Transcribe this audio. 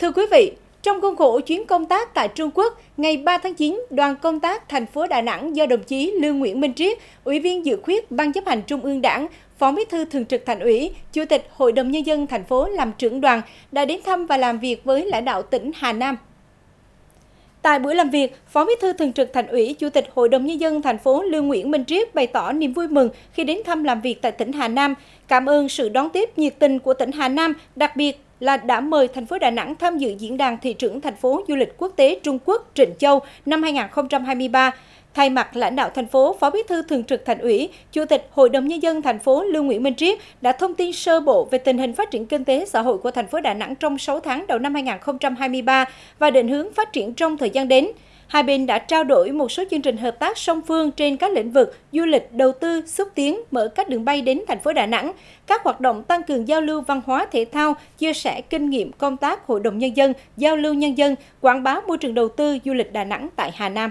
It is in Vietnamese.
Thưa quý vị, trong khuôn khổ chuyến công tác tại Trung Quốc, ngày 3 tháng 9, đoàn công tác thành phố Đà Nẵng do đồng chí Lương Nguyễn Minh Triết, Ủy viên Dự khuyết Ban chấp hành Trung ương Đảng, Phó Bí thư Thường trực Thành ủy, Chủ tịch Hội đồng Nhân dân thành phố làm trưởng đoàn đã đến thăm và làm việc với lãnh đạo tỉnh Hà Nam Tại buổi làm việc, Phó Bí thư Thường trực Thành ủy, Chủ tịch Hội đồng nhân dân thành phố Lương Nguyễn Minh Triết bày tỏ niềm vui mừng khi đến thăm làm việc tại tỉnh Hà Nam, cảm ơn sự đón tiếp nhiệt tình của tỉnh Hà Nam, đặc biệt là đã mời thành phố Đà Nẵng tham dự diễn đàn thị trưởng thành phố du lịch quốc tế Trung Quốc Trịnh Châu năm 2023 Thay mặt lãnh đạo thành phố, Phó Bí thư Thường trực Thành ủy, Chủ tịch Hội đồng nhân dân thành phố Lưu Nguyễn Minh Triết đã thông tin sơ bộ về tình hình phát triển kinh tế xã hội của thành phố Đà Nẵng trong 6 tháng đầu năm 2023 và định hướng phát triển trong thời gian đến. Hai bên đã trao đổi một số chương trình hợp tác song phương trên các lĩnh vực du lịch, đầu tư, xúc tiến, mở các đường bay đến thành phố Đà Nẵng, các hoạt động tăng cường giao lưu văn hóa thể thao, chia sẻ kinh nghiệm công tác Hội đồng Nhân dân, giao lưu nhân dân, quảng bá môi trường đầu tư du lịch Đà Nẵng tại Hà Nam.